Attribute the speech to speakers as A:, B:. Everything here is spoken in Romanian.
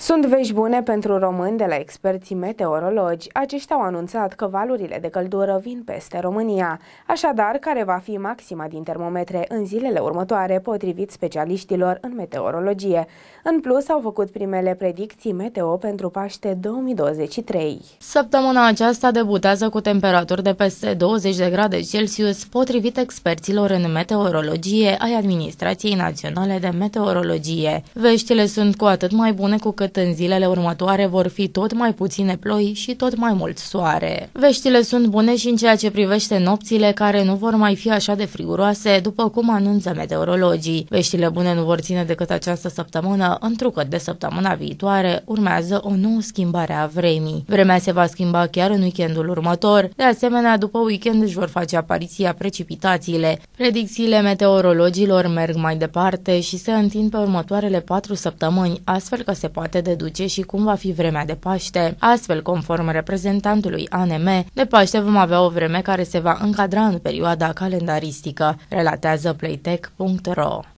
A: Sunt vești bune pentru români de la experții meteorologi. Aceștia au anunțat că valurile de căldură vin peste România, așadar care va fi maxima din termometre în zilele următoare, potrivit specialiștilor în meteorologie. În plus, au făcut primele predicții meteo pentru Paște 2023.
B: Săptămâna aceasta debutează cu temperaturi de peste 20 de grade Celsius, potrivit experților în meteorologie ai Administrației Naționale de Meteorologie. Veștile sunt cu atât mai bune cu cât cât în zilele următoare vor fi tot mai puține ploi și tot mai mult soare. Veștile sunt bune și în ceea ce privește nopțile care nu vor mai fi așa de friguroase, după cum anunță meteorologii. Veștile bune nu vor ține decât această săptămână, întrucât de săptămâna viitoare urmează o nouă schimbare a vremii. Vremea se va schimba chiar în weekendul următor, de asemenea după weekend își vor face apariția precipitațiile. Predicțiile meteorologilor merg mai departe și se întind pe următoarele patru săptămâni, astfel că se poate poate deduce și cum va fi vremea de Paște. Astfel, conform reprezentantului ANM, de Paște vom avea o vreme care se va încadra în perioada calendaristică, relatează playtech.ro.